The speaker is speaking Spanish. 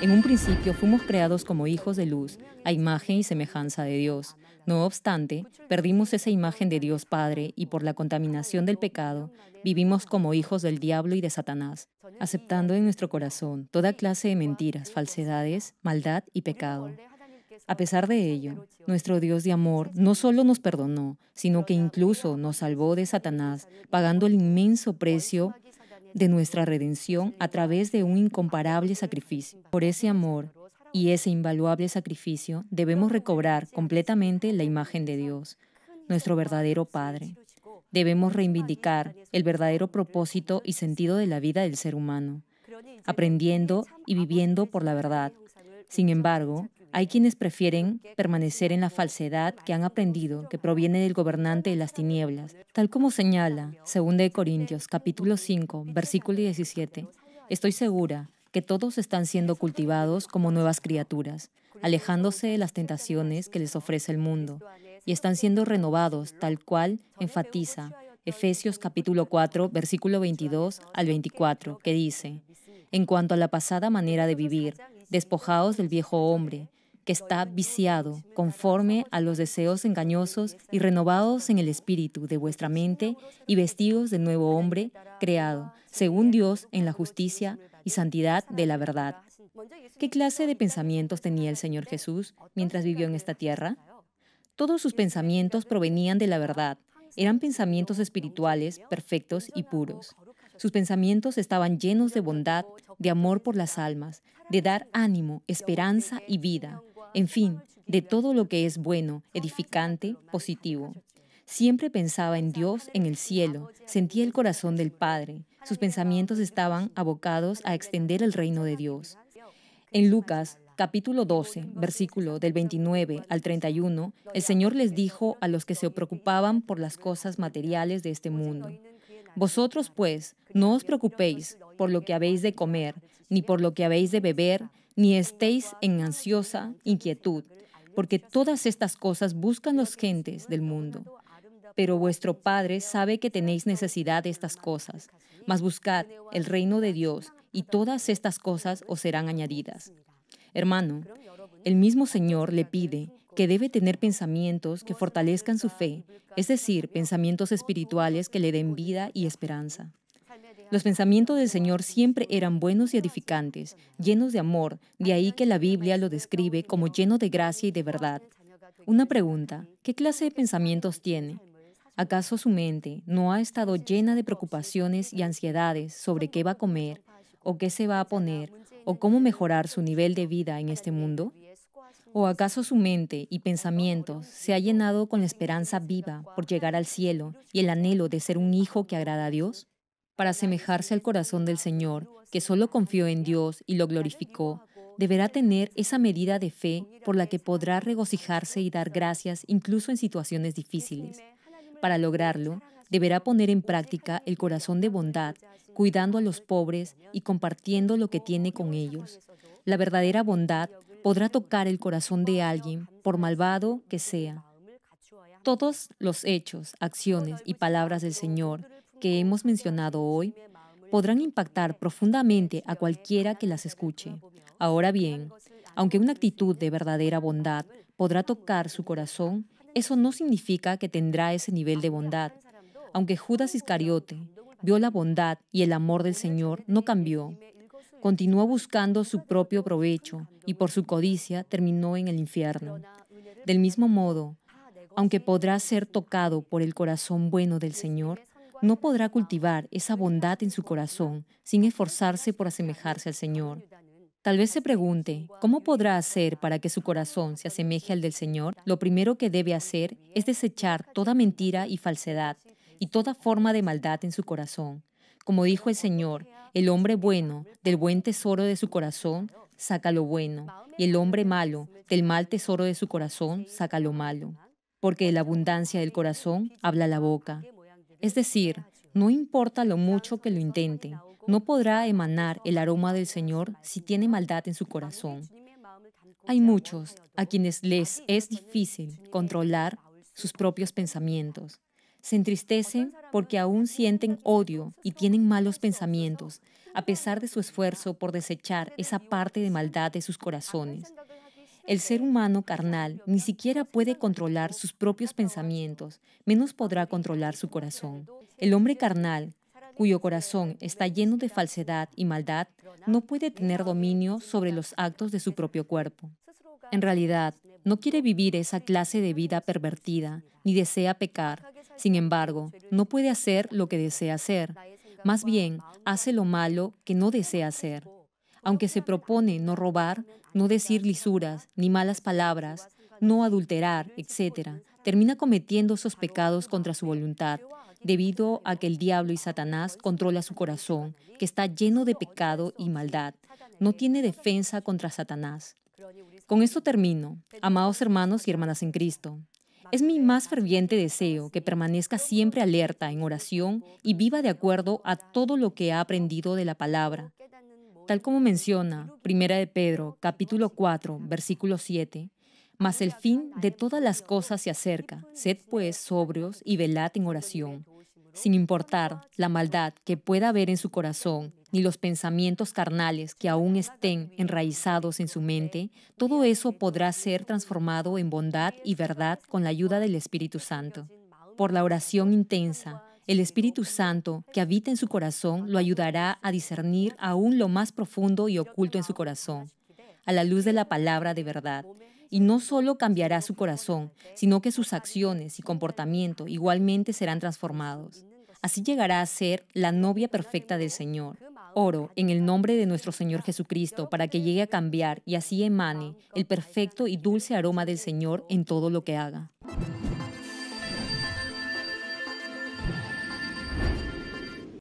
En un principio fuimos creados como hijos de luz, a imagen y semejanza de Dios. No obstante, perdimos esa imagen de Dios Padre y por la contaminación del pecado, vivimos como hijos del diablo y de Satanás, aceptando en nuestro corazón toda clase de mentiras, falsedades, maldad y pecado. A pesar de ello, nuestro Dios de amor no solo nos perdonó, sino que incluso nos salvó de Satanás, pagando el inmenso precio de nuestra redención a través de un incomparable sacrificio. Por ese amor y ese invaluable sacrificio debemos recobrar completamente la imagen de Dios, nuestro verdadero Padre. Debemos reivindicar el verdadero propósito y sentido de la vida del ser humano, aprendiendo y viviendo por la verdad. Sin embargo, hay quienes prefieren permanecer en la falsedad que han aprendido que proviene del gobernante de las tinieblas, tal como señala 2 Corintios capítulo 5, versículo 17. Estoy segura que todos están siendo cultivados como nuevas criaturas, alejándose de las tentaciones que les ofrece el mundo, y están siendo renovados tal cual enfatiza Efesios capítulo 4, versículo 22 al 24, que dice, En cuanto a la pasada manera de vivir, despojados del viejo hombre, que está viciado conforme a los deseos engañosos y renovados en el espíritu de vuestra mente y vestidos de nuevo hombre creado, según Dios, en la justicia y santidad de la verdad. ¿Qué clase de pensamientos tenía el Señor Jesús mientras vivió en esta tierra? Todos sus pensamientos provenían de la verdad, eran pensamientos espirituales, perfectos y puros. Sus pensamientos estaban llenos de bondad, de amor por las almas, de dar ánimo, esperanza y vida en fin, de todo lo que es bueno, edificante, positivo. Siempre pensaba en Dios en el cielo, sentía el corazón del Padre, sus pensamientos estaban abocados a extender el reino de Dios. En Lucas capítulo 12, versículo del 29 al 31, el Señor les dijo a los que se preocupaban por las cosas materiales de este mundo, Vosotros pues, no os preocupéis por lo que habéis de comer, ni por lo que habéis de beber, ni estéis en ansiosa inquietud, porque todas estas cosas buscan los gentes del mundo. Pero vuestro Padre sabe que tenéis necesidad de estas cosas, mas buscad el reino de Dios y todas estas cosas os serán añadidas. Hermano, el mismo Señor le pide que debe tener pensamientos que fortalezcan su fe, es decir, pensamientos espirituales que le den vida y esperanza. Los pensamientos del Señor siempre eran buenos y edificantes, llenos de amor, de ahí que la Biblia lo describe como lleno de gracia y de verdad. Una pregunta, ¿qué clase de pensamientos tiene? ¿Acaso su mente no ha estado llena de preocupaciones y ansiedades sobre qué va a comer, o qué se va a poner, o cómo mejorar su nivel de vida en este mundo? ¿O acaso su mente y pensamientos se ha llenado con la esperanza viva por llegar al cielo y el anhelo de ser un hijo que agrada a Dios? para asemejarse al corazón del Señor, que solo confió en Dios y lo glorificó, deberá tener esa medida de fe por la que podrá regocijarse y dar gracias incluso en situaciones difíciles. Para lograrlo, deberá poner en práctica el corazón de bondad, cuidando a los pobres y compartiendo lo que tiene con ellos. La verdadera bondad podrá tocar el corazón de alguien, por malvado que sea. Todos los hechos, acciones y palabras del Señor que hemos mencionado hoy podrán impactar profundamente a cualquiera que las escuche. Ahora bien, aunque una actitud de verdadera bondad podrá tocar su corazón, eso no significa que tendrá ese nivel de bondad. Aunque Judas Iscariote vio la bondad y el amor del Señor, no cambió. Continuó buscando su propio provecho y por su codicia terminó en el infierno. Del mismo modo, aunque podrá ser tocado por el corazón bueno del Señor, no podrá cultivar esa bondad en su corazón sin esforzarse por asemejarse al Señor. Tal vez se pregunte, ¿cómo podrá hacer para que su corazón se asemeje al del Señor? Lo primero que debe hacer es desechar toda mentira y falsedad y toda forma de maldad en su corazón. Como dijo el Señor, el hombre bueno, del buen tesoro de su corazón, saca lo bueno, y el hombre malo, del mal tesoro de su corazón, saca lo malo. Porque de la abundancia del corazón habla la boca. Es decir, no importa lo mucho que lo intenten, no podrá emanar el aroma del Señor si tiene maldad en su corazón. Hay muchos a quienes les es difícil controlar sus propios pensamientos. Se entristecen porque aún sienten odio y tienen malos pensamientos, a pesar de su esfuerzo por desechar esa parte de maldad de sus corazones. El ser humano carnal ni siquiera puede controlar sus propios pensamientos, menos podrá controlar su corazón. El hombre carnal, cuyo corazón está lleno de falsedad y maldad, no puede tener dominio sobre los actos de su propio cuerpo. En realidad, no quiere vivir esa clase de vida pervertida, ni desea pecar. Sin embargo, no puede hacer lo que desea hacer. Más bien, hace lo malo que no desea hacer aunque se propone no robar, no decir lisuras, ni malas palabras, no adulterar, etc., termina cometiendo esos pecados contra su voluntad, debido a que el diablo y Satanás controla su corazón, que está lleno de pecado y maldad. No tiene defensa contra Satanás. Con esto termino, amados hermanos y hermanas en Cristo. Es mi más ferviente deseo que permanezca siempre alerta en oración y viva de acuerdo a todo lo que ha aprendido de la palabra, Tal como menciona Primera de Pedro, capítulo 4, versículo 7, mas el fin de todas las cosas se acerca. Sed pues sobrios y velad en oración, sin importar la maldad que pueda haber en su corazón, ni los pensamientos carnales que aún estén enraizados en su mente, todo eso podrá ser transformado en bondad y verdad con la ayuda del Espíritu Santo. Por la oración intensa, el Espíritu Santo que habita en su corazón lo ayudará a discernir aún lo más profundo y oculto en su corazón, a la luz de la palabra de verdad. Y no solo cambiará su corazón, sino que sus acciones y comportamiento igualmente serán transformados. Así llegará a ser la novia perfecta del Señor. Oro en el nombre de nuestro Señor Jesucristo para que llegue a cambiar y así emane el perfecto y dulce aroma del Señor en todo lo que haga.